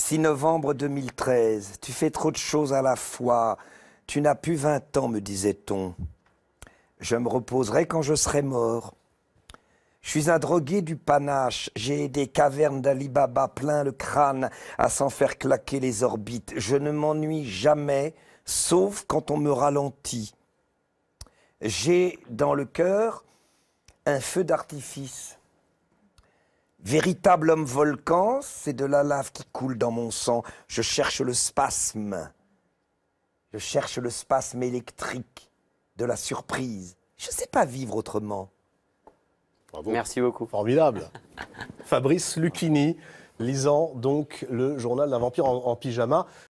6 novembre 2013, tu fais trop de choses à la fois. Tu n'as plus 20 ans, me disait-on. Je me reposerai quand je serai mort. Je suis un drogué du panache, j'ai des cavernes d'Ali Baba plein le crâne à s'en faire claquer les orbites. Je ne m'ennuie jamais, sauf quand on me ralentit. J'ai dans le cœur un feu d'artifice. Véritable homme volcan, c'est de la lave qui coule dans mon sang. Je cherche le spasme. Je cherche le spasme électrique de la surprise. Je ne sais pas vivre autrement. Bravo. Merci beaucoup. Formidable. Fabrice Lucchini, lisant donc le journal d'un vampire en pyjama.